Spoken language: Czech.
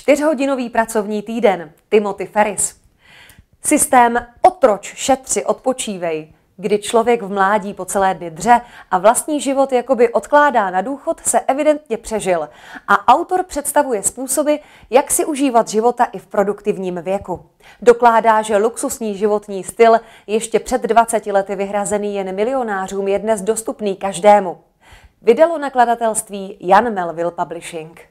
Čtyřhodinový pracovní týden. Timothy Ferris. Systém otroč, šetři, odpočívej, kdy člověk v mládí po celé dny dře a vlastní život jakoby odkládá na důchod, se evidentně přežil. A autor představuje způsoby, jak si užívat života i v produktivním věku. Dokládá, že luxusní životní styl, ještě před 20 lety vyhrazený jen milionářům, je dnes dostupný každému. Vydalo nakladatelství Jan Melville Publishing.